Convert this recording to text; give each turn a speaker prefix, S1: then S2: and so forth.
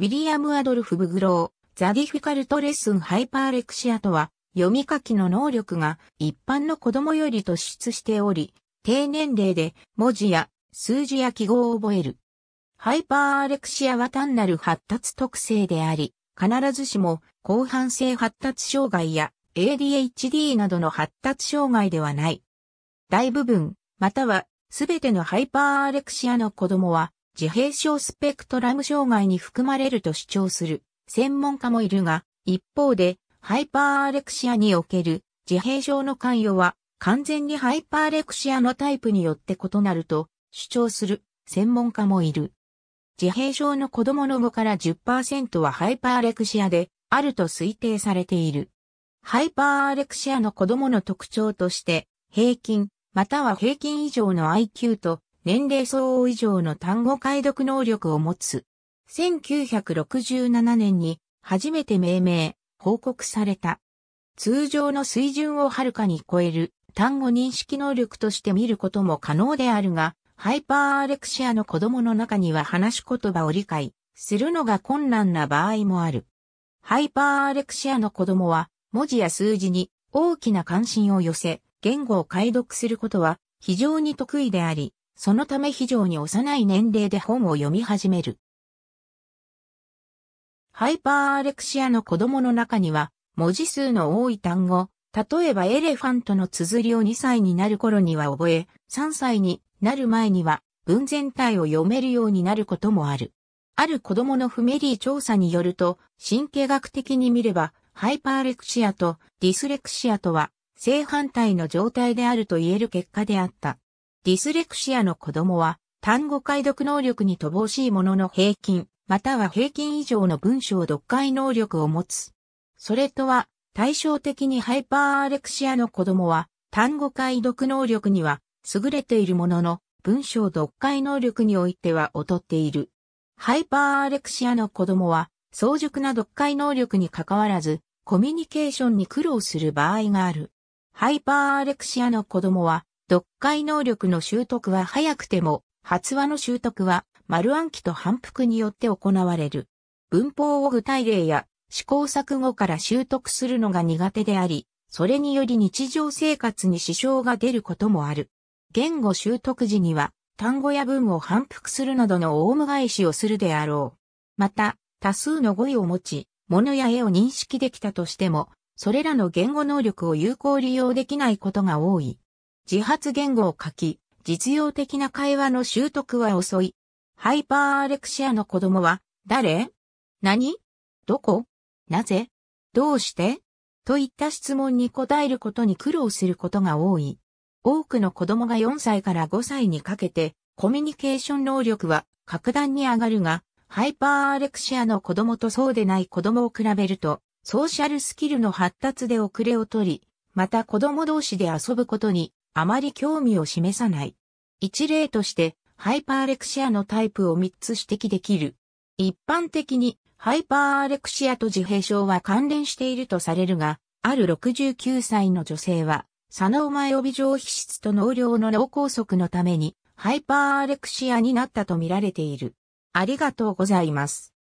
S1: ウィリアム・アドルフ・ブグロー、ザ・ディフィカルト・レッスン・ハイパーレクシアとは、読み書きの能力が一般の子供より突出しており、低年齢で文字や数字や記号を覚える。ハイパーアレクシアは単なる発達特性であり、必ずしも広範性発達障害や ADHD などの発達障害ではない。大部分、またはすべてのハイパーアレクシアの子供は自閉症スペクトラム障害に含まれると主張する専門家もいるが、一方で、ハイパーアレクシアにおける自閉症の関与は完全にハイパーレクシアのタイプによって異なると主張する専門家もいる。自閉症の子供の5から10%はハイパーアレクシアであると推定されている。ハイパーアレクシアの子供の特徴として平均または平均以上の IQ と年齢相応以上の単語解読能力を持つ。1967年に初めて命名、報告された。通常の水準をはるかに超える単語認識能力として見ることも可能であるが、ハイパーアレクシアの子供の中には話し言葉を理解するのが困難な場合もある。ハイパーアレクシアの子供は文字や数字に大きな関心を寄せ、言語を解読することは非常に得意であり、そのため非常に幼い年齢で本を読み始める。ハイパーアレクシアの子供の中には、文字数の多い単語、例えばエレファントの綴りを2歳になる頃には覚え、3歳になる前には文全体を読めるようになることもある。ある子供のフメリー調査によると、神経学的に見れば、ハイパーレクシアとディスレクシアとは正反対の状態であると言える結果であった。ディスレクシアの子供は、単語解読能力に乏しいものの平均、または平均以上の文章読解能力を持つ。それとは、対照的にハイパーアレクシアの子供は、単語解読能力には優れているものの、文章読解能力においては劣っている。ハイパーアレクシアの子供は、早熟な読解能力に関わらず、コミュニケーションに苦労する場合がある。ハイパーアレクシアの子供は、読解能力の習得は早くても、発話の習得は丸暗記と反復によって行われる。文法を具体例や試行錯誤から習得するのが苦手であり、それにより日常生活に支障が出ることもある。言語習得時には単語や文を反復するなどのオウム返しをするであろう。また、多数の語彙を持ち、物や絵を認識できたとしても、それらの言語能力を有効利用できないことが多い。自発言語を書き、実用的な会話の習得は遅い。ハイパーアレクシアの子供は、誰何どこなぜどうしてといった質問に答えることに苦労することが多い。多くの子供が4歳から5歳にかけて、コミュニケーション能力は格段に上がるが、ハイパーアレクシアの子供とそうでない子供を比べると、ソーシャルスキルの発達で遅れをとり、また子供同士で遊ぶことにあまり興味を示さない。一例として、ハイパーアレクシアのタイプを3つ指摘できる。一般的に、ハイパーアレクシアと自閉症は関連しているとされるが、ある69歳の女性は、マ脳前帯上皮質と脳量の脳梗塞のために、ハイパーアレクシアになったとみられている。ありがとうございます。